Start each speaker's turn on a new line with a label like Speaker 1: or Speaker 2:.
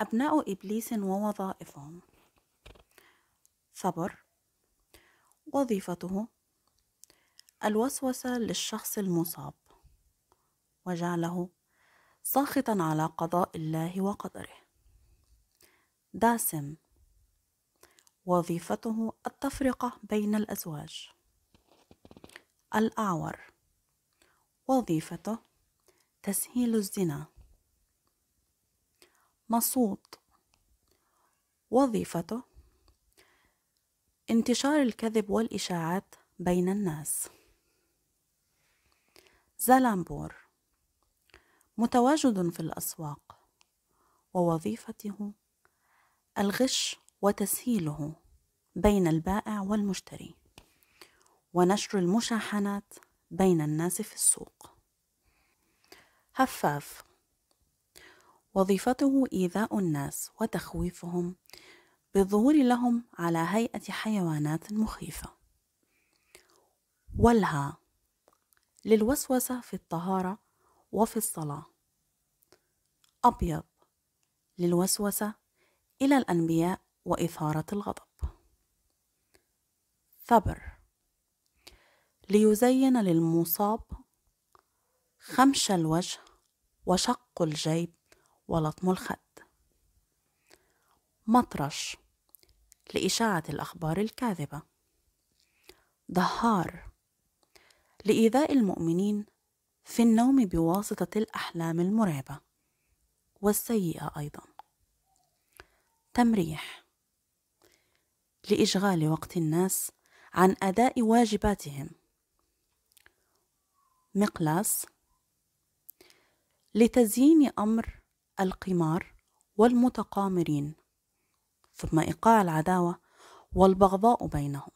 Speaker 1: أبناء إبليس ووظائفهم صبر وظيفته الوسوسة للشخص المصاب وجعله ساخطا على قضاء الله وقدره داسم وظيفته التفرقة بين الأزواج الأعور وظيفته تسهيل الزنا مصوت وظيفته انتشار الكذب والإشاعات بين الناس زلامبور متواجد في الأسواق ووظيفته الغش وتسهيله بين البائع والمشتري ونشر المشاحنات بين الناس في السوق هفاف وظيفته إيذاء الناس وتخويفهم بالظهور لهم على هيئة حيوانات مخيفة والها للوسوسة في الطهارة وفي الصلاة أبيض للوسوسة إلى الأنبياء وإثارة الغضب ثبر ليزين للمصاب خمش الوجه وشق الجيب ولطم الخد مطرش لإشاعة الأخبار الكاذبة دهار لإيذاء المؤمنين في النوم بواسطة الأحلام المرعبة والسيئة أيضا تمريح لإشغال وقت الناس عن أداء واجباتهم مقلاص لتزيين أمر القمار والمتقامرين ثم إيقاع العداوة والبغضاء بينهم